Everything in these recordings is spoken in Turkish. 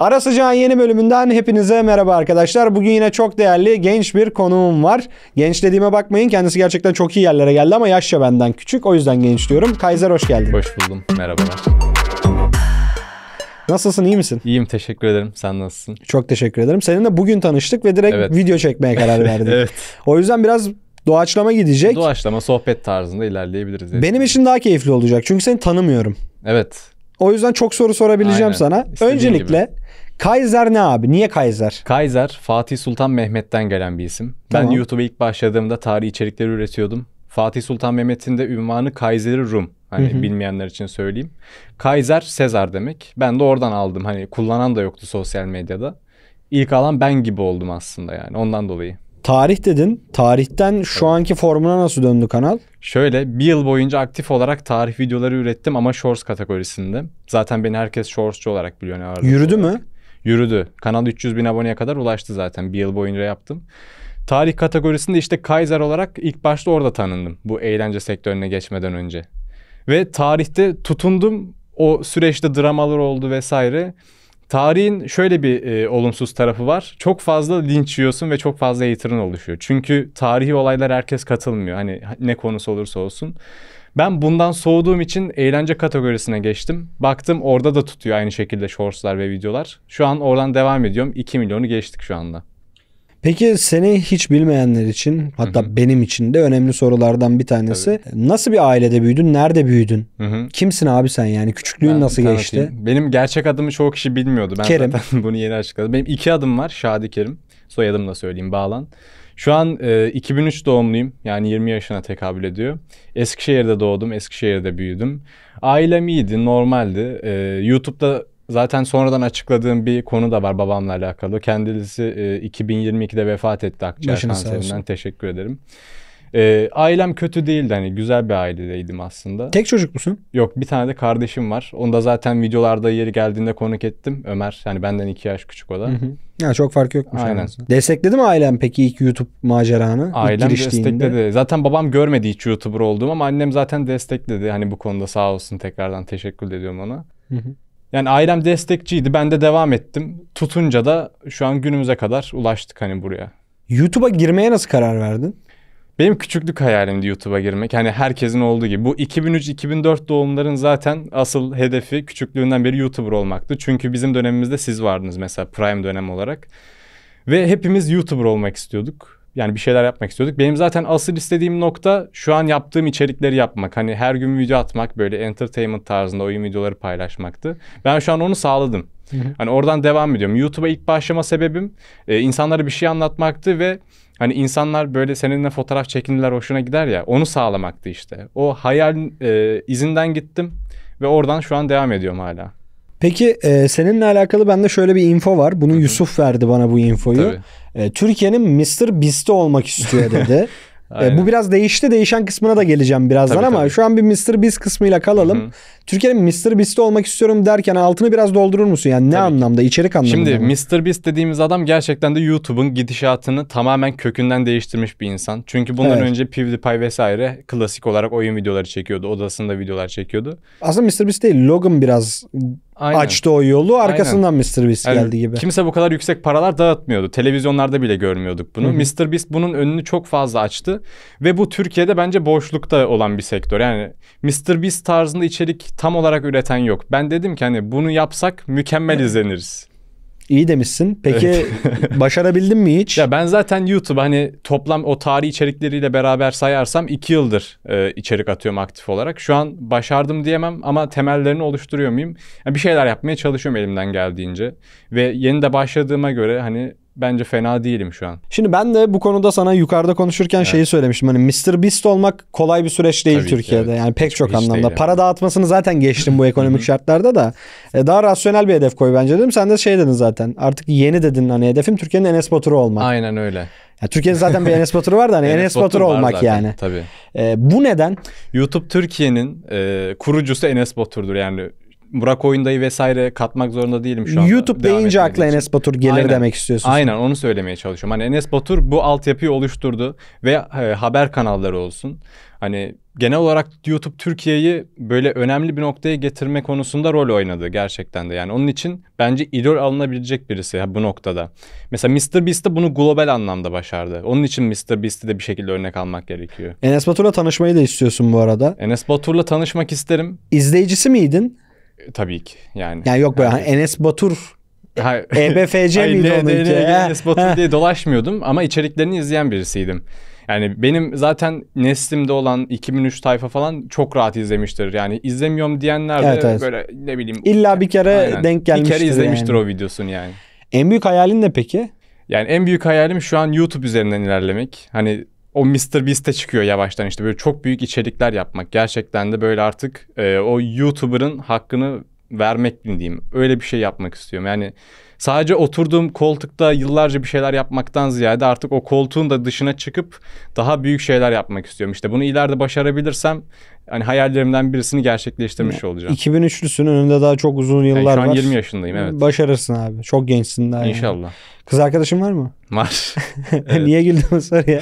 Ara Sıcağın yeni bölümünden hepinize merhaba arkadaşlar. Bugün yine çok değerli genç bir konuğum var. Genç dediğime bakmayın kendisi gerçekten çok iyi yerlere geldi ama yaşça benden küçük. O yüzden genç diyorum. Kaiser hoş geldin. Hoş buldum. Merhabalar. Nasılsın iyi misin? İyiyim teşekkür ederim. Sen nasılsın? Çok teşekkür ederim. Seninle bugün tanıştık ve direkt Evet. video çekmeye karar verdik. Evet. O yüzden biraz doğaçlama gidecek. Doğaçlama sohbet tarzında ilerleyebiliriz. Benim için daha keyifli olacak çünkü seni tanımıyorum. Evet. O yüzden çok soru sorabileceğim Aynen. sana. İstediğin Öncelikle gibi. Kaiser ne abi? Niye Kaiser? Kaiser Fatih Sultan Mehmet'ten gelen bir isim. Tamam. Ben YouTube'a ilk başladığımda tarih içerikleri üretiyordum. Fatih Sultan Mehmet'in de ünvanı Kaiseri Rum. Hani Hı-hı. bilmeyenler için söyleyeyim. Kaiser Sezar demek. Ben de oradan aldım. Hani kullanan da yoktu sosyal medyada. İlk alan ben gibi oldum aslında yani. Ondan dolayı. Tarih dedin. Tarihten şu anki formuna nasıl döndü kanal? Şöyle bir yıl boyunca aktif olarak tarih videoları ürettim ama Shorts kategorisinde. Zaten beni herkes Shorts'cu olarak biliyor. Ne Yürüdü mü? Yürüdü. Kanal 300 bin aboneye kadar ulaştı zaten. Bir yıl boyunca yaptım. Tarih kategorisinde işte Kaiser olarak ilk başta orada tanındım. Bu eğlence sektörüne geçmeden önce. Ve tarihte tutundum. O süreçte dramalar oldu vesaire. Tarihin şöyle bir e, olumsuz tarafı var. Çok fazla linç yiyorsun ve çok fazla hater'ın oluşuyor. Çünkü tarihi olaylar herkes katılmıyor. Hani ne konusu olursa olsun. Ben bundan soğuduğum için eğlence kategorisine geçtim. Baktım orada da tutuyor aynı şekilde shortslar ve videolar. Şu an oradan devam ediyorum. 2 milyonu geçtik şu anda. Peki seni hiç bilmeyenler için hatta Hı-hı. benim için de önemli sorulardan bir tanesi. Tabii. Nasıl bir ailede büyüdün? Nerede büyüdün? Hı-hı. Kimsin abi sen yani? Küçüklüğün ben nasıl geçti? Benim gerçek adımı çoğu kişi bilmiyordu. Ben Kerim. zaten bunu yeni açıkladım. Benim iki adım var. Şadi Kerim. Soyadım da söyleyeyim. Bağlan. Şu an e, 2003 doğumluyum. Yani 20 yaşına tekabül ediyor. Eskişehir'de doğdum, Eskişehir'de büyüdüm. Ailem iyiydi, normaldi. E, YouTube'da Zaten sonradan açıkladığım bir konu da var babamla alakalı. Kendisi e, 2022'de vefat etti akciğer Başını kanserinden. Teşekkür ederim. E, ailem kötü değildi hani güzel bir ailedeydim aslında. Tek çocuk musun? Yok bir tane de kardeşim var. Onu da zaten videolarda yeri geldiğinde konuk ettim. Ömer yani benden iki yaş küçük o da. Hı hı. Ya çok fark yokmuş. Aynen. Arası. Destekledi mi ailem peki ilk YouTube maceranı? Ailem destekledi. Zaten babam görmedi hiç YouTuber olduğumu ama annem zaten destekledi. Hani bu konuda sağ olsun tekrardan teşekkür ediyorum ona. Hı hı. Yani ailem destekçiydi. Ben de devam ettim. Tutunca da şu an günümüze kadar ulaştık hani buraya. YouTube'a girmeye nasıl karar verdin? Benim küçüklük hayalimdi YouTube'a girmek. Hani herkesin olduğu gibi. Bu 2003-2004 doğumların zaten asıl hedefi küçüklüğünden beri YouTuber olmaktı. Çünkü bizim dönemimizde siz vardınız mesela prime dönem olarak. Ve hepimiz YouTuber olmak istiyorduk yani bir şeyler yapmak istiyorduk. Benim zaten asıl istediğim nokta şu an yaptığım içerikleri yapmak. Hani her gün video atmak böyle entertainment tarzında oyun videoları paylaşmaktı. Ben şu an onu sağladım. Hı hı. Hani oradan devam ediyorum. YouTube'a ilk başlama sebebim e, insanlara bir şey anlatmaktı ve hani insanlar böyle seninle fotoğraf çekindiler hoşuna gider ya onu sağlamaktı işte. O hayal e, izinden gittim ve oradan şu an devam ediyorum hala. Peki e, seninle alakalı bende şöyle bir info var. Bunu Hı-hı. Yusuf verdi bana bu infoyu. E, Türkiye'nin Mr. Beast'i olmak istiyor dedi. E, bu biraz değişti. Değişen kısmına da geleceğim birazdan tabii, ama tabii. şu an bir Mr. Beast kısmıyla kalalım. Hı-hı. Türkiye'nin Mr. Beast'i olmak istiyorum derken altını biraz doldurur musun? Yani ne tabii. anlamda? içerik anlamında Şimdi mı? Mr. Beast dediğimiz adam gerçekten de YouTube'un gidişatını tamamen kökünden değiştirmiş bir insan. Çünkü bundan evet. önce PewDiePie vesaire klasik olarak oyun videoları çekiyordu. Odasında videolar çekiyordu. Aslında Mr. Beast değil. Logan biraz Aynen. açtı o yolu. Arkasından Aynen. Mr. Beast yani geldi gibi. Kimse bu kadar yüksek paralar dağıtmıyordu. Televizyonlarda bile görmüyorduk bunu. Hı-hı. Mr. Beast bunun önünü çok fazla açtı ve bu Türkiye'de bence boşlukta olan bir sektör. Yani Mr. Beast tarzında içerik tam olarak üreten yok. Ben dedim ki hani bunu yapsak mükemmel izleniriz. İyi demişsin. Peki evet. başarabildin mi hiç? Ya ben zaten YouTube hani toplam o tarih içerikleriyle beraber sayarsam 2 yıldır e, içerik atıyorum aktif olarak. Şu an başardım diyemem ama temellerini oluşturuyor muyum? Yani bir şeyler yapmaya çalışıyorum elimden geldiğince. Ve yeni de başladığıma göre hani bence fena değilim şu an. Şimdi ben de bu konuda sana yukarıda konuşurken evet. şeyi söylemiştim. Hani Mr. Beast olmak kolay bir süreç değil Tabii Türkiye'de. Ki, evet. Yani pek çok anlamda. Para yani. dağıtmasını zaten geçtim bu ekonomik şartlarda da. E, daha rasyonel bir hedef koy bence dedim. Sen de şey dedin zaten. Artık yeni dedin hani hedefim Türkiye'nin Enes Batur'u olmak. Aynen öyle. Ya Türkiye'nin zaten bir Enes Batur'u var da hani Enes, Enes Batur, Batur olmak zaten, yani. Tabii. E, bu neden? YouTube Türkiye'nin e, kurucusu Enes Batur'dur yani Burak Oyundayı vesaire katmak zorunda değilim şu an. YouTube Devam deyince akla için. Enes Batur gelir Aynen. demek istiyorsun. Aynen onu söylemeye çalışıyorum. Hani Enes Batur bu altyapıyı oluşturdu ve e, haber kanalları olsun. Hani genel olarak YouTube Türkiye'yi böyle önemli bir noktaya getirme konusunda rol oynadı gerçekten de. Yani onun için bence idol alınabilecek birisi bu noktada. Mesela Mr. Beast de bunu global anlamda başardı. Onun için Mr. Beast'i de bir şekilde örnek almak gerekiyor. Enes Batur'la tanışmayı da istiyorsun bu arada. Enes Batur'la tanışmak isterim. İzleyicisi miydin? E, tabii ki yani. Yani yok böyle yani, Enes Batur EBFC e Hayır, miydi onunki? Enes Batur diye dolaşmıyordum ama içeriklerini izleyen birisiydim. Yani benim zaten neslimde olan 2003 tayfa falan çok rahat izlemiştir. Yani izlemiyorum diyenler de evet, evet. böyle ne bileyim. İlla bir kere aynen. denk gelmiştir. Bir kere izlemiştir yani. o videosunu yani. En büyük hayalin ne peki? Yani en büyük hayalim şu an YouTube üzerinden ilerlemek. Hani o Mr. Beast'e çıkıyor yavaştan işte böyle çok büyük içerikler yapmak gerçekten de böyle artık e, o YouTuber'ın hakkını vermek mi diyeyim öyle bir şey yapmak istiyorum yani sadece oturduğum koltukta yıllarca bir şeyler yapmaktan ziyade artık o koltuğun da dışına çıkıp daha büyük şeyler yapmak istiyorum işte bunu ileride başarabilirsem hani hayallerimden birisini gerçekleştirmiş olacağım. 2003'lüsün önünde daha çok uzun yıllar yani şu an var. 20 yaşındayım evet. Başarırsın abi. Çok gençsin daha. İnşallah. Yani. Kız arkadaşın var mı? Var. Niye güldün o soruya?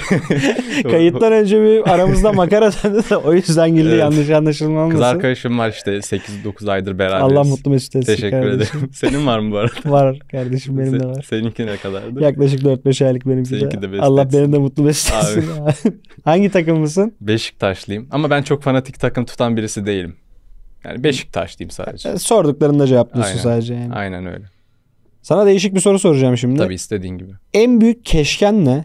Kayıttan önce bir aramızda makara döndü de o yüzden güldü evet. yanlış anlaşılmaması. Kız arkadaşım var işte 8-9 aydır beraberiz. Allah mutlu mesut etsin Teşekkür kardeşim. ederim. Senin var mı bu arada? var kardeşim benim Se- de var. Seninki ne kadardı? Yaklaşık 4-5 aylık benimki Seninki de. de Allah benim de mutlu mesut etsin. Hangi takımlısın? Beşiktaşlıyım ama ben çok fanatik takım tutan birisi değilim. Yani Beşiktaş diyeyim sadece. E, sorduklarında cevaplıyorsun Aynen. sadece yani. Aynen öyle. Sana değişik bir soru soracağım şimdi. Tabii istediğin gibi. En büyük keşken ne?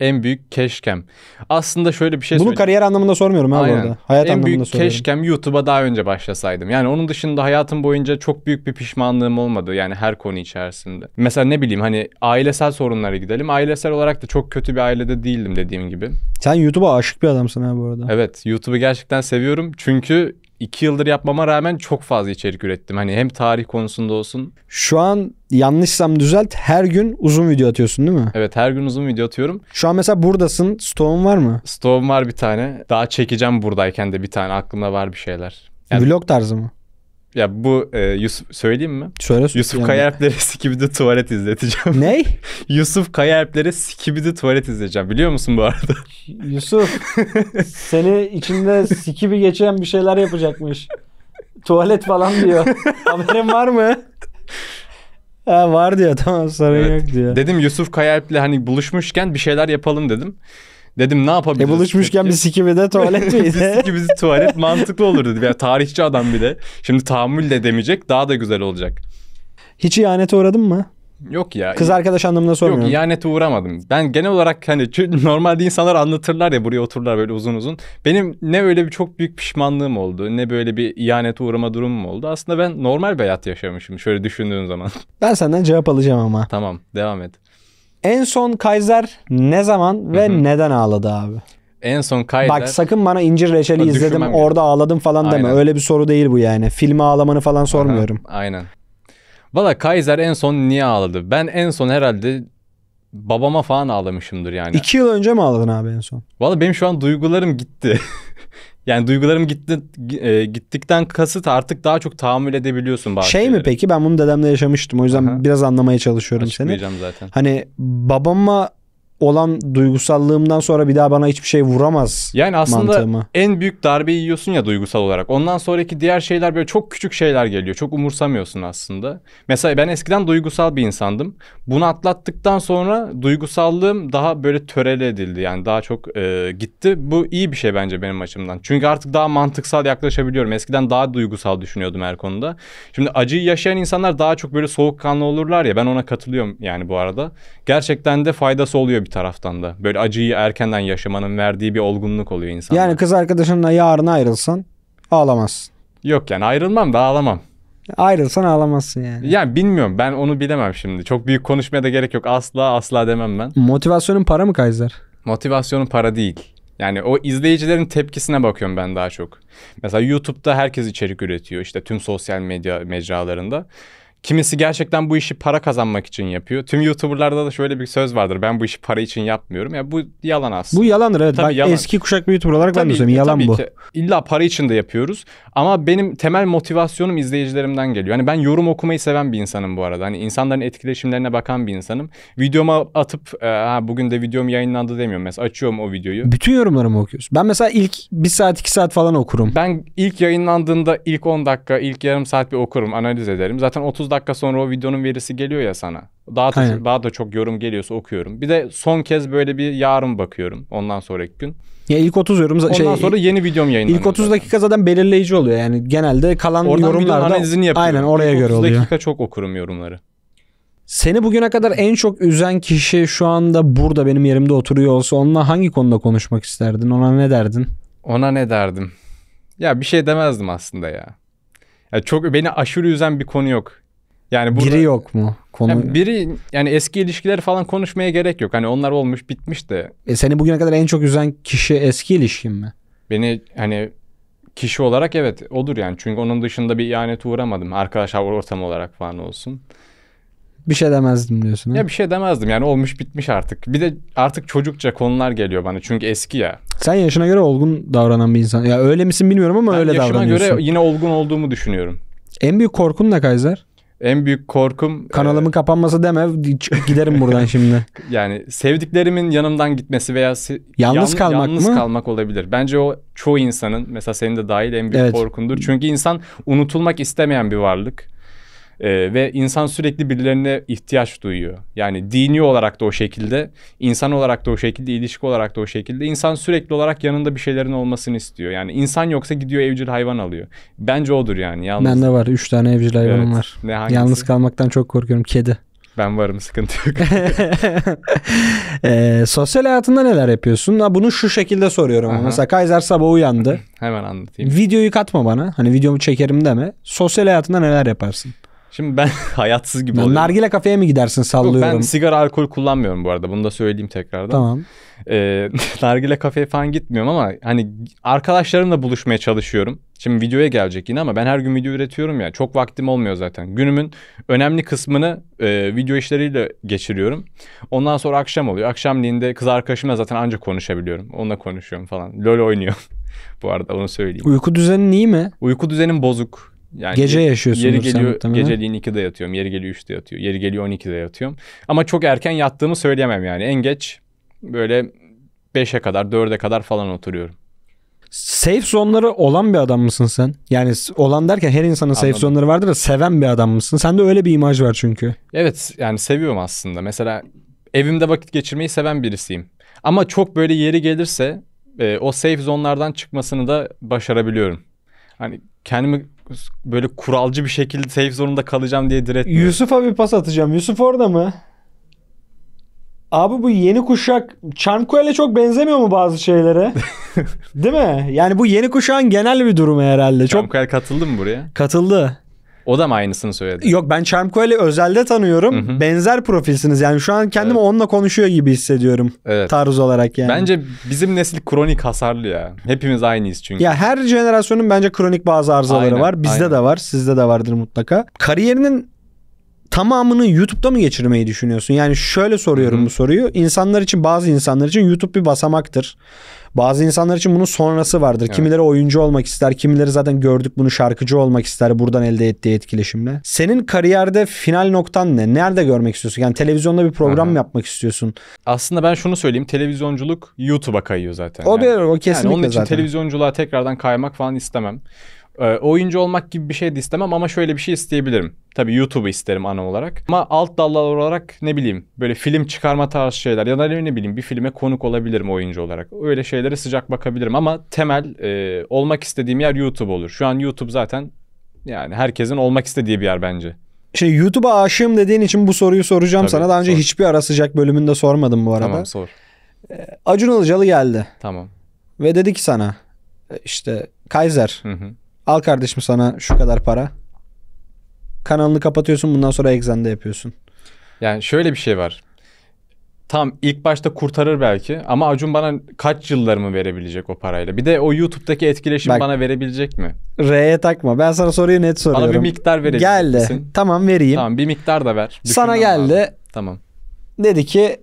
en büyük keşkem. Aslında şöyle bir şey Bunu söyleyeyim. kariyer anlamında sormuyorum ha bu arada. Hayat en anlamında büyük keşkem YouTube'a daha önce başlasaydım. Yani onun dışında hayatım boyunca çok büyük bir pişmanlığım olmadı. Yani her konu içerisinde. Mesela ne bileyim hani ailesel sorunlara gidelim. Ailesel olarak da çok kötü bir ailede değildim dediğim gibi. Sen YouTube'a aşık bir adamsın ha bu arada. Evet YouTube'u gerçekten seviyorum. Çünkü iki yıldır yapmama rağmen çok fazla içerik ürettim. Hani hem tarih konusunda olsun. Şu an yanlışsam düzelt her gün uzun video atıyorsun değil mi? Evet her gün uzun video atıyorum. Şu an mesela buradasın. Stoğun var mı? Stoğum var bir tane. Daha çekeceğim buradayken de bir tane. Aklımda var bir şeyler. Yani... Vlog tarzı mı? Ya bu e, Yusuf söyleyeyim mi? Söyle Yusuf yani. Kayalp'lere Skibidi Tuvalet izleteceğim. Ney? Yusuf Kayalp'lere Skibidi Tuvalet izleteceğim. Biliyor musun bu arada? Yusuf seni içinde Skibi geçen bir şeyler yapacakmış. Tuvalet falan diyor. Haberin var mı? Ha, var diyor tamam sorun evet. yok diyor. Dedim Yusuf Kayalp'le hani buluşmuşken bir şeyler yapalım dedim. Dedim ne yapabiliriz? E buluşmuşken bir sikimi tuvalet miydi? bir sikimizi tuvalet mantıklı olur dedi. Yani tarihçi adam bir de. Şimdi tahammül de demeyecek daha da güzel olacak. Hiç ihanete uğradın mı? Yok ya. Kız arkadaş anlamına sormuyorum. Yok ihanete uğramadım. Ben genel olarak hani normalde insanlar anlatırlar ya buraya otururlar böyle uzun uzun. Benim ne öyle bir çok büyük pişmanlığım oldu ne böyle bir ihanete uğrama durumum oldu. Aslında ben normal bir hayat yaşamışım şöyle düşündüğün zaman. Ben senden cevap alacağım ama. Tamam devam et. En son Kaiser ne zaman ve Hı-hı. neden ağladı abi? En son Kaiser. Bak sakın bana incir reçeli izledim yani. orada ağladım falan Aynen. deme. Öyle bir soru değil bu yani. Filme ağlamanı falan sormuyorum. Aha. Aynen. Valla Kaiser en son niye ağladı? Ben en son herhalde babama falan ağlamışımdır yani. İki yıl önce mi ağladın abi en son? Valla benim şu an duygularım gitti. yani duygularım gitti e, gittikten kasıt artık daha çok tahammül edebiliyorsun bazı Şey şeyleri. mi peki ben bunu dedemle yaşamıştım o yüzden Aha. biraz anlamaya çalışıyorum seni. zaten. Hani babama olan duygusallığımdan sonra bir daha bana hiçbir şey vuramaz. Yani aslında mantığıma. en büyük darbeyi yiyorsun ya duygusal olarak. Ondan sonraki diğer şeyler böyle çok küçük şeyler geliyor. Çok umursamıyorsun aslında. Mesela ben eskiden duygusal bir insandım. Bunu atlattıktan sonra duygusallığım daha böyle törele edildi. Yani daha çok e, gitti. Bu iyi bir şey bence benim açımdan. Çünkü artık daha mantıksal yaklaşabiliyorum. Eskiden daha duygusal düşünüyordum her konuda. Şimdi acıyı yaşayan insanlar daha çok böyle soğukkanlı olurlar ya. Ben ona katılıyorum yani bu arada. Gerçekten de faydası oluyor bir bir taraftan da. Böyle acıyı erkenden yaşamanın verdiği bir olgunluk oluyor insan. Yani kız arkadaşınla yarın ayrılsan ağlamazsın. Yok yani ayrılmam da ağlamam. Ayrılsan ağlamazsın yani. Yani bilmiyorum ben onu bilemem şimdi. Çok büyük konuşmaya da gerek yok. Asla asla demem ben. Motivasyonun para mı Kaiser? Motivasyonun para değil. Yani o izleyicilerin tepkisine bakıyorum ben daha çok. Mesela YouTube'da herkes içerik üretiyor. işte tüm sosyal medya mecralarında. Kimisi gerçekten bu işi para kazanmak için yapıyor. Tüm YouTuber'larda da şöyle bir söz vardır. Ben bu işi para için yapmıyorum. Ya bu yalan aslında. Bu yalandır evet. Tabii ben yalan. eski kuşak bir YouTuber olarak tabii, ben de Yalan tabii bu. Ki. İlla para için de yapıyoruz. Ama benim temel motivasyonum izleyicilerimden geliyor. Hani ben yorum okumayı seven bir insanım bu arada. Hani insanların etkileşimlerine bakan bir insanım. Videoma atıp e, bugün de videom yayınlandı demiyorum. Mesela açıyorum o videoyu. Bütün yorumları mı okuyorsun? Ben mesela ilk bir saat iki saat falan okurum. Ben ilk yayınlandığında ilk 10 dakika, ilk yarım saat bir okurum. Analiz ederim. Zaten 30 dakika sonra o videonun verisi geliyor ya sana. Daha da, daha da çok yorum geliyorsa okuyorum. Bir de son kez böyle bir yarın bakıyorum ondan sonraki gün. Ya ilk 30 yorum Ondan şey, sonra yeni videom yayınlanıyor. İlk 30 dakika zaten belirleyici oluyor yani genelde kalan Oradan yorumlarda. Oradan Aynen oraya göre oluyor. 30 dakika çok okurum yorumları. Seni bugüne kadar en çok üzen kişi şu anda burada benim yerimde oturuyor olsa onunla hangi konuda konuşmak isterdin? Ona ne derdin? Ona ne derdim? Ya bir şey demezdim aslında ya. ya çok beni aşırı üzen bir konu yok. Yani burada, biri yok mu? Konu... Yani biri yani eski ilişkiler falan konuşmaya gerek yok. Hani onlar olmuş bitmiş de. E seni bugüne kadar en çok üzen kişi eski ilişkin mi? Beni hani kişi olarak evet odur yani. Çünkü onun dışında bir ihanete uğramadım. arkadaşlar ortam olarak falan olsun. Bir şey demezdim diyorsun. He? Ya bir şey demezdim yani olmuş bitmiş artık. Bir de artık çocukça konular geliyor bana çünkü eski ya. Sen yaşına göre olgun davranan bir insan. Ya öyle misin bilmiyorum ama ben öyle yaşıma davranıyorsun. Yaşıma göre yine olgun olduğumu düşünüyorum. En büyük korkun ne Kaiser? En büyük korkum kanalımın e, kapanması deme giderim buradan şimdi. Yani sevdiklerimin yanımdan gitmesi veya se- yalnız yan, kalmak yalnız mı? kalmak olabilir. Bence o çoğu insanın mesela senin de dahil en büyük evet. korkundur. Çünkü insan unutulmak istemeyen bir varlık. Ee, ve insan sürekli birilerine ihtiyaç duyuyor. Yani dini olarak da o şekilde, insan olarak da o şekilde, ilişki olarak da o şekilde. insan sürekli olarak yanında bir şeylerin olmasını istiyor. Yani insan yoksa gidiyor evcil hayvan alıyor. Bence odur yani. Yalnız... Bende var. Üç tane evcil hayvanım evet. var. Ne hangisi? Yalnız kalmaktan çok korkuyorum. Kedi. Ben varım sıkıntı yok. e, sosyal hayatında neler yapıyorsun? Ha, bunu şu şekilde soruyorum. Aha. Mesela Kaiser sabah uyandı. Hemen anlatayım. Videoyu katma bana. Hani videomu çekerim deme. Sosyal hayatında neler yaparsın? Şimdi ben hayatsız gibi oluyorum. Nargile kafeye mi gidersin sallıyorum? Yok, ben sigara alkol kullanmıyorum bu arada. Bunu da söyleyeyim tekrardan. Tamam. Ee, nargile kafeye falan gitmiyorum ama hani arkadaşlarımla buluşmaya çalışıyorum. Şimdi videoya gelecek yine ama ben her gün video üretiyorum ya. Çok vaktim olmuyor zaten. Günümün önemli kısmını e, video işleriyle geçiriyorum. Ondan sonra akşam oluyor. Akşamliğinde kız arkadaşımla zaten ancak konuşabiliyorum. Onunla konuşuyorum falan. LOL oynuyorum. bu arada onu söyleyeyim. Uyku düzenin iyi mi? Uyku düzenim bozuk. Yani gece yaşıyorsun. Yeri geliyor sen, geceliğin 2'de yatıyorum. Yeri geliyor 3'te yatıyorum. Yeri geliyor 12'de yatıyorum. Ama çok erken yattığımı söyleyemem yani. En geç böyle 5'e kadar 4'e kadar falan oturuyorum. Safe zone'ları olan bir adam mısın sen? Yani olan derken her insanın Anladım. safe zone'ları vardır da seven bir adam mısın? Sende öyle bir imaj var çünkü. Evet yani seviyorum aslında. Mesela evimde vakit geçirmeyi seven birisiyim. Ama çok böyle yeri gelirse e, o safe zone'lardan çıkmasını da başarabiliyorum. Hani kendimi böyle kuralcı bir şekilde safe zone'da kalacağım diye diretmiyor. Yusuf'a bir pas atacağım. Yusuf orada mı? Abi bu yeni kuşak Çankuel'e çok benzemiyor mu bazı şeylere? Değil mi? Yani bu yeni kuşağın genel bir durumu herhalde. Çok... katıldı mı buraya? Katıldı. O da mı aynısını söyledi? Yok ben Çermkoel'i özelde tanıyorum. Hı hı. Benzer profilsiniz yani şu an kendimi evet. onunla konuşuyor gibi hissediyorum. Evet. Tarz olarak yani. Bence bizim nesil kronik hasarlı ya. Hepimiz aynıyız çünkü. Ya her jenerasyonun bence kronik bazı arızaları aynen, var. Bizde aynen. de var, sizde de vardır mutlaka. Kariyerinin tamamını YouTube'da mı geçirmeyi düşünüyorsun? Yani şöyle soruyorum Hı-hı. bu soruyu. İnsanlar için bazı insanlar için YouTube bir basamaktır. Bazı insanlar için bunun sonrası vardır. Evet. Kimileri oyuncu olmak ister, kimileri zaten gördük bunu şarkıcı olmak ister buradan elde ettiği etkileşimle. Senin kariyerde final noktan ne? Nerede görmek istiyorsun? Yani televizyonda bir program Aha. yapmak istiyorsun. Aslında ben şunu söyleyeyim. Televizyonculuk YouTube'a kayıyor zaten. O yani. bir o kesinlikle yani onun için zaten. televizyonculuğa tekrardan kaymak falan istemem. Ee, oyuncu olmak gibi bir şey de istemem ama şöyle bir şey isteyebilirim. Tabii YouTube isterim ana olarak. Ama alt dallar olarak ne bileyim böyle film çıkarma tarzı şeyler ya da ne bileyim bir filme konuk olabilirim oyuncu olarak. Öyle şeylere sıcak bakabilirim ama temel e, olmak istediğim yer YouTube olur. Şu an YouTube zaten yani herkesin olmak istediği bir yer bence. Şimdi şey, YouTube'a aşığım dediğin için bu soruyu soracağım Tabii, sana. Daha önce sor. hiçbir ara sıcak bölümünde sormadım bu arada. Tamam sor. Ee, Acun Ilıcalı geldi. Tamam. Ve dedi ki sana e, işte Kaiser hı hı. Al kardeşim sana şu kadar para. Kanalını kapatıyorsun bundan sonra egzanda yapıyorsun. Yani şöyle bir şey var. Tam ilk başta kurtarır belki ama Acun bana kaç yıllarımı verebilecek o parayla? Bir de o YouTube'daki etkileşim Bak, bana verebilecek mi? R'ye takma. Ben sana soruyu net soruyorum. Bana bir miktar verebilir Geldi. Misin? Tamam vereyim. Tamam bir miktar da ver. Düşünmem sana geldi. Lazım. Tamam. Dedi ki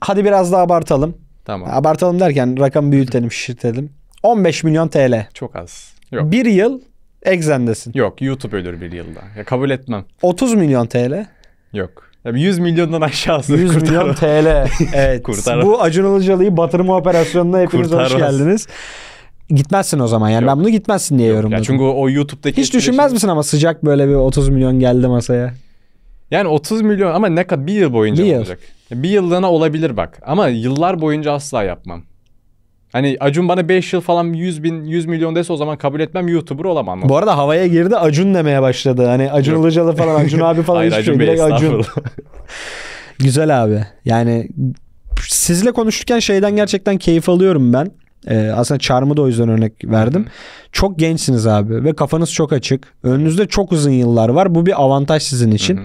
hadi biraz daha abartalım. Tamam. Abartalım derken rakam büyütelim, şişirtelim. 15 milyon TL. Çok az. Yok. Bir yıl Exen'desin. Yok YouTube ölür bir yılda. Ya kabul etmem. 30 milyon TL. Yok. Yani 100 milyondan aşağısı 100 kurtarır. milyon TL. Evet. kurtarır. Bu Acun Ilıcalı'yı batırma operasyonuna hepiniz Kurtarmaz. hoş geldiniz. Gitmezsin o zaman yani Yok. ben bunu gitmezsin diye yorumladım. Ya çünkü o, o YouTube'daki... Hiç düşünmez etkileşim... misin ama sıcak böyle bir 30 milyon geldi masaya? Yani 30 milyon ama ne kadar bir yıl boyunca bir yıl. olacak. Bir yıllığına olabilir bak ama yıllar boyunca asla yapmam. Hani Acun bana 5 yıl falan 100 bin 100 milyon dese o zaman kabul etmem YouTuber olamam. Bu arada havaya girdi Acun demeye başladı. Hani Acun Yok. Ilıcalı falan Acun abi falan Hayır, Acun Bey, Acun. Güzel abi. Yani sizle konuşurken şeyden gerçekten keyif alıyorum ben. Ee, aslında Charm'ı da o yüzden örnek verdim. Çok gençsiniz abi ve kafanız çok açık. Önünüzde çok uzun yıllar var. Bu bir avantaj sizin için.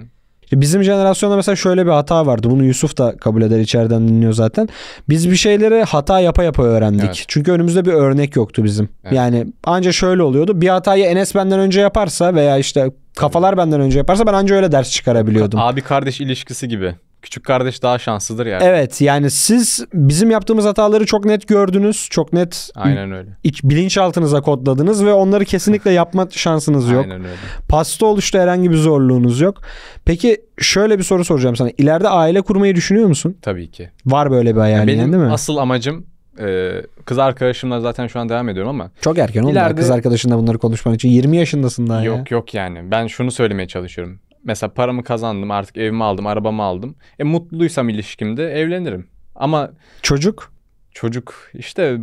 Bizim jenerasyonda mesela şöyle bir hata vardı. Bunu Yusuf da kabul eder içeriden dinliyor zaten. Biz bir şeyleri hata yapa yapa öğrendik. Evet. Çünkü önümüzde bir örnek yoktu bizim. Evet. Yani anca şöyle oluyordu. Bir hatayı Enes benden önce yaparsa veya işte kafalar benden önce yaparsa ben anca öyle ders çıkarabiliyordum. Abi kardeş ilişkisi gibi. Küçük kardeş daha şanslıdır yani. Evet yani siz bizim yaptığımız hataları çok net gördünüz. Çok net Aynen öyle. Iç, bilinçaltınıza kodladınız ve onları kesinlikle yapma şansınız yok. Aynen öyle. Pasta oluşta herhangi bir zorluğunuz yok. Peki şöyle bir soru soracağım sana. İleride aile kurmayı düşünüyor musun? Tabii ki. Var böyle bir hayalin yani, değil mi? asıl amacım e, kız arkadaşımla zaten şu an devam ediyorum ama. Çok erken oldu İleride... kız arkadaşınla bunları konuşman için. 20 yaşındasın daha yok, ya. Yok yok yani. Ben şunu söylemeye çalışıyorum mesela paramı kazandım artık evimi aldım arabamı aldım. E mutluysam ilişkimde evlenirim. Ama çocuk çocuk işte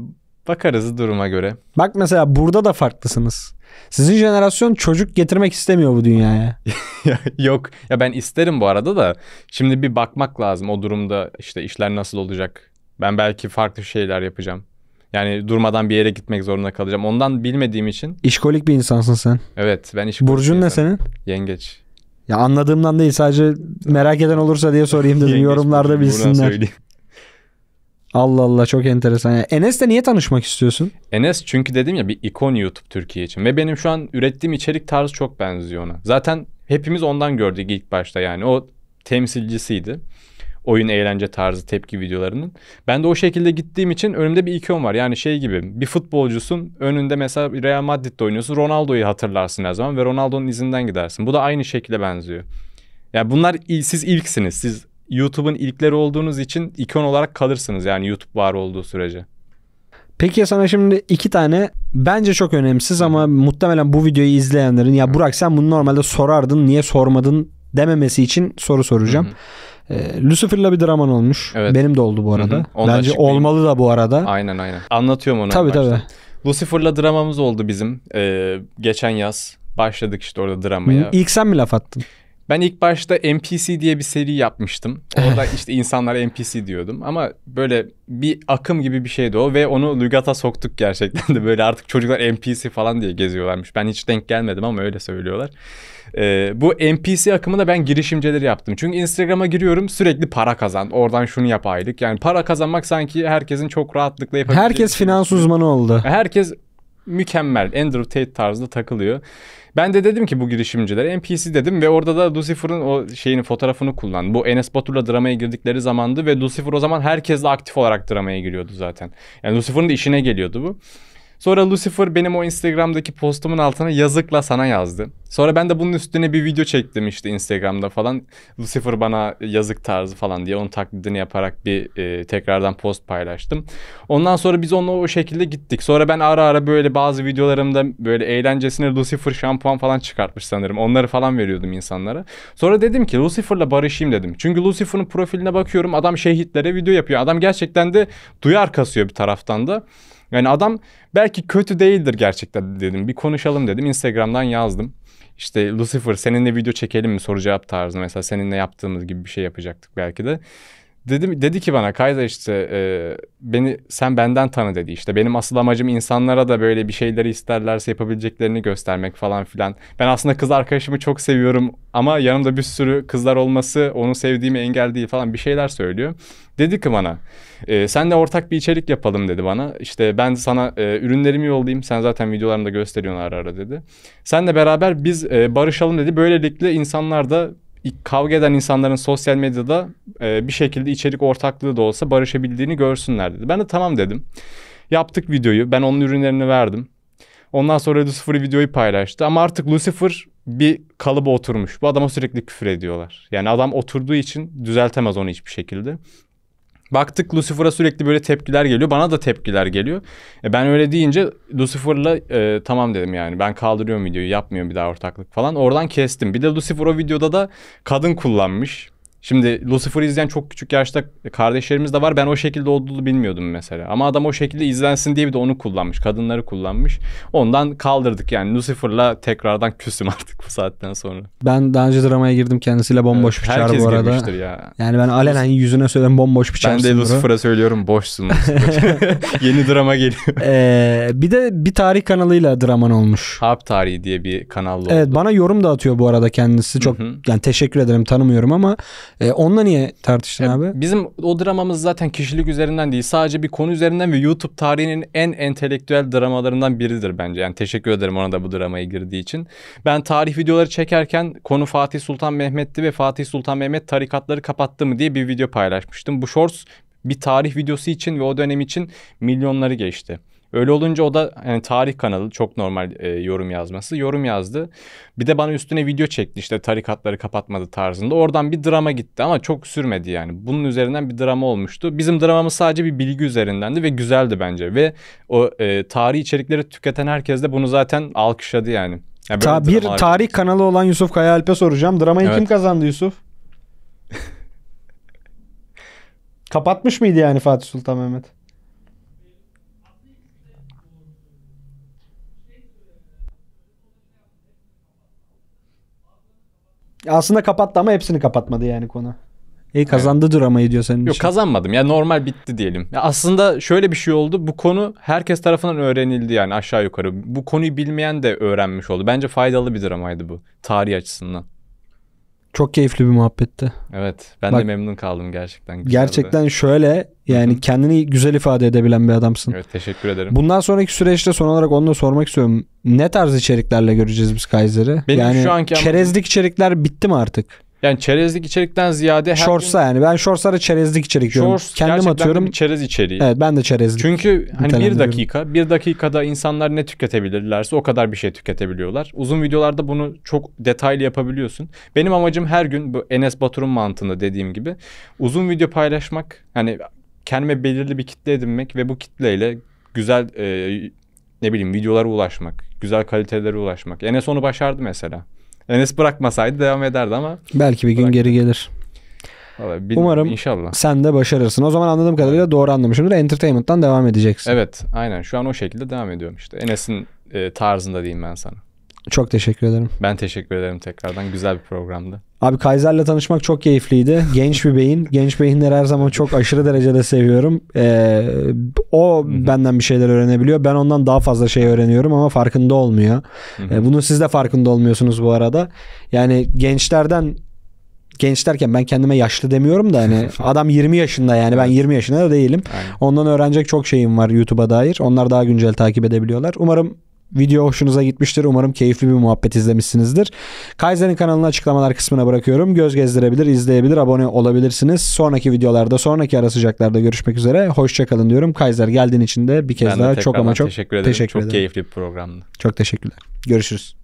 bakarız duruma göre. Bak mesela burada da farklısınız. Sizin jenerasyon çocuk getirmek istemiyor bu dünyaya. Yok ya ben isterim bu arada da şimdi bir bakmak lazım o durumda işte işler nasıl olacak. Ben belki farklı şeyler yapacağım. Yani durmadan bir yere gitmek zorunda kalacağım. Ondan bilmediğim için. İşkolik bir insansın sen. Evet ben işkolik. Burcun ne senin? Yengeç. Ya anladığımdan değil sadece merak eden olursa diye sorayım dedim. Yorumlarda bilsinler. Allah Allah çok enteresan. Yani Enes'le niye tanışmak istiyorsun? Enes çünkü dedim ya bir ikon YouTube Türkiye için. Ve benim şu an ürettiğim içerik tarzı çok benziyor ona. Zaten hepimiz ondan gördük ilk başta yani. O temsilcisiydi oyun eğlence tarzı tepki videolarının. Ben de o şekilde gittiğim için önümde bir ikon var. Yani şey gibi bir futbolcusun önünde mesela Real Madrid'de oynuyorsun Ronaldo'yu hatırlarsın her zaman ve Ronaldo'nun izinden gidersin. Bu da aynı şekilde benziyor. Yani bunlar siz ilksiniz. Siz YouTube'un ilkleri olduğunuz için ikon olarak kalırsınız yani YouTube var olduğu sürece. Peki ya sana şimdi iki tane bence çok önemsiz ama muhtemelen bu videoyu izleyenlerin ya Burak sen bunu normalde sorardın niye sormadın dememesi için soru soracağım. Hı hı. E, Lucifer'la bir draman olmuş. Evet. Benim de oldu bu arada. Hı hı. Bence olmalı da bu arada. Aynen aynen. Anlatıyorum onu. Tabii tabii. Lucifer'la dramamız oldu bizim. Ee, geçen yaz başladık işte orada dramaya. İlk sen mi laf attın? Ben ilk başta NPC diye bir seri yapmıştım. Orada işte insanlara NPC diyordum ama böyle bir akım gibi bir şeydi o ve onu lugata soktuk gerçekten de böyle artık çocuklar NPC falan diye geziyorlarmış. Ben hiç denk gelmedim ama öyle söylüyorlar. Ee, bu NPC akımına ben girişimcileri yaptım. Çünkü Instagram'a giriyorum sürekli para kazan. Oradan şunu yap aylık. Yani para kazanmak sanki herkesin çok rahatlıkla yapabileceği. Herkes şey. finans uzmanı oldu. Herkes mükemmel Andrew Tate tarzında takılıyor. Ben de dedim ki bu girişimciler NPC dedim ve orada da Lucifer'ın o şeyini fotoğrafını kullandı. Bu Enes Batur'la dramaya girdikleri zamandı ve Lucifer o zaman herkesle aktif olarak dramaya giriyordu zaten. Yani Lucifer'ın da işine geliyordu bu. Sonra Lucifer benim o Instagram'daki postumun altına yazıkla sana yazdı. Sonra ben de bunun üstüne bir video çektim işte Instagram'da falan. Lucifer bana yazık tarzı falan diye onun taklidini yaparak bir e, tekrardan post paylaştım. Ondan sonra biz onunla o şekilde gittik. Sonra ben ara ara böyle bazı videolarımda böyle eğlencesine Lucifer şampuan falan çıkartmış sanırım. Onları falan veriyordum insanlara. Sonra dedim ki Lucifer'la barışayım dedim. Çünkü Lucifer'ın profiline bakıyorum adam şehitlere video yapıyor. Adam gerçekten de duyar kasıyor bir taraftan da. Yani adam belki kötü değildir gerçekten dedim. Bir konuşalım dedim. Instagram'dan yazdım. İşte Lucifer seninle video çekelim mi soru cevap tarzı mesela seninle yaptığımız gibi bir şey yapacaktık belki de. Dedim, dedi ki bana Kayza işte e, beni sen benden tanı dedi işte benim asıl amacım insanlara da böyle bir şeyleri isterlerse yapabileceklerini göstermek falan filan. Ben aslında kız arkadaşımı çok seviyorum ama yanımda bir sürü kızlar olması onu sevdiğimi engel değil falan bir şeyler söylüyor. Dedi ki bana e, sen de ortak bir içerik yapalım dedi bana işte ben sana e, ürünlerimi yollayayım sen zaten videolarımda gösteriyorsun ara ara dedi. Sen de beraber biz e, barışalım dedi böylelikle insanlar da kavga eden insanların sosyal medyada e, bir şekilde içerik ortaklığı da olsa barışabildiğini görsünler dedi. Ben de tamam dedim. Yaptık videoyu. Ben onun ürünlerini verdim. Ondan sonra Lucifer videoyu paylaştı. Ama artık Lucifer bir kalıba oturmuş. Bu adama sürekli küfür ediyorlar. Yani adam oturduğu için düzeltemez onu hiçbir şekilde. Baktık Lucifer'a sürekli böyle tepkiler geliyor. Bana da tepkiler geliyor. E ben öyle deyince Lucifer'la e, tamam dedim yani. Ben kaldırıyorum videoyu yapmıyorum bir daha ortaklık falan. Oradan kestim. Bir de Lucifer o videoda da kadın kullanmış. Şimdi Lucifer'ı izleyen çok küçük yaşta kardeşlerimiz de var. Ben o şekilde olduğunu bilmiyordum mesela. Ama adam o şekilde izlensin diye bir de onu kullanmış. Kadınları kullanmış. Ondan kaldırdık yani. Lucifer'la tekrardan küsüm artık bu saatten sonra. Ben daha önce dramaya girdim kendisiyle bomboş evet, bıçağı bu arada. Herkes ya. Yani ben alenen yüzüne söyledim bomboş bıçağı. Ben de Lucifer'a söylüyorum boşsun. Yeni drama geliyor. Ee, bir de bir tarih kanalıyla draman olmuş. Harp Tarihi diye bir kanalla oldu. Evet bana yorum da atıyor bu arada kendisi. Çok Hı-hı. yani teşekkür ederim tanımıyorum ama e, onunla niye tartıştın e, abi? Bizim o dramamız zaten kişilik üzerinden değil. Sadece bir konu üzerinden ve YouTube tarihinin en entelektüel dramalarından biridir bence. Yani teşekkür ederim ona da bu dramaya girdiği için. Ben tarih videoları çekerken konu Fatih Sultan Mehmet'ti ve Fatih Sultan Mehmet tarikatları kapattı mı diye bir video paylaşmıştım. Bu shorts bir tarih videosu için ve o dönem için milyonları geçti. Öyle olunca o da yani tarih kanalı çok normal e, yorum yazması. Yorum yazdı. Bir de bana üstüne video çekti işte tarikatları kapatmadı tarzında. Oradan bir drama gitti ama çok sürmedi yani. Bunun üzerinden bir drama olmuştu. Bizim dramamız sadece bir bilgi üzerindendi ve güzeldi bence. Ve o e, tarihi içerikleri tüketen herkes de bunu zaten alkışladı yani. yani Ta, bir tarih harika. kanalı olan Yusuf Kaya soracağım. Dramayı evet. kim kazandı Yusuf? Kapatmış mıydı yani Fatih Sultan Mehmet? Aslında kapattı ama hepsini kapatmadı yani konu. İyi kazandı evet. dramayı diyor senin Yok, için. kazanmadım ya normal bitti diyelim. Ya aslında şöyle bir şey oldu. Bu konu herkes tarafından öğrenildi yani aşağı yukarı. Bu konuyu bilmeyen de öğrenmiş oldu. Bence faydalı bir dramaydı bu tarih açısından. Çok keyifli bir muhabbetti. Evet ben Bak, de memnun kaldım gerçekten. Güzeldi. Gerçekten şöyle yani kendini güzel ifade edebilen bir adamsın. Evet teşekkür ederim. Bundan sonraki süreçte son olarak onu da sormak istiyorum. Ne tarz içeriklerle göreceğiz biz Kaiser'i? yani şu anki çerezlik ama... içerikler bitti mi artık? Yani çerezlik içerikten ziyade her Shorts'a gün... yani ben shorts'lara çerezlik içerik diyorum. Shorts Kendim atıyorum. bir çerez içeriği. Evet ben de çerezlik. Çünkü hani bir dakika bir dakikada insanlar ne tüketebilirlerse o kadar bir şey tüketebiliyorlar. Uzun videolarda bunu çok detaylı yapabiliyorsun. Benim amacım her gün bu Enes Batur'un mantığında dediğim gibi uzun video paylaşmak hani kendime belirli bir kitle edinmek ve bu kitleyle güzel e, ne bileyim videolara ulaşmak, güzel kalitelere ulaşmak. Enes onu başardı mesela. Enes bırakmasaydı devam ederdi ama. Belki bir gün geri gelir. Vallahi Umarım inşallah. sen de başarırsın. O zaman anladığım kadarıyla doğru anlamışımdır. Entertainment'tan devam edeceksin. Evet aynen şu an o şekilde devam ediyorum işte. Enes'in e, tarzında diyeyim ben sana. Çok teşekkür ederim. Ben teşekkür ederim tekrardan. Güzel bir programdı. Abi Kaiser'le tanışmak çok keyifliydi. Genç bir beyin. Genç beyinleri her zaman çok aşırı derecede seviyorum. Ee, o Hı-hı. benden bir şeyler öğrenebiliyor. Ben ondan daha fazla şey öğreniyorum ama farkında olmuyor. Ee, bunu siz de farkında olmuyorsunuz bu arada. Yani gençlerden genç derken ben kendime yaşlı demiyorum da hani adam 20 yaşında yani ben 20 yaşında da değilim. Aynen. Ondan öğrenecek çok şeyim var YouTube'a dair. Onlar daha güncel takip edebiliyorlar. Umarım Video hoşunuza gitmiştir. Umarım keyifli bir muhabbet izlemişsinizdir. Kaiser'in kanalını açıklamalar kısmına bırakıyorum. Göz gezdirebilir, izleyebilir, abone olabilirsiniz. Sonraki videolarda, sonraki ara sıcaklarda görüşmek üzere. Hoşçakalın diyorum. Kaiser geldiğin için de bir kez ben daha çok ama çok teşekkür ederim. Teşekkür çok ederim. keyifli bir programdı. Çok teşekkürler. Görüşürüz.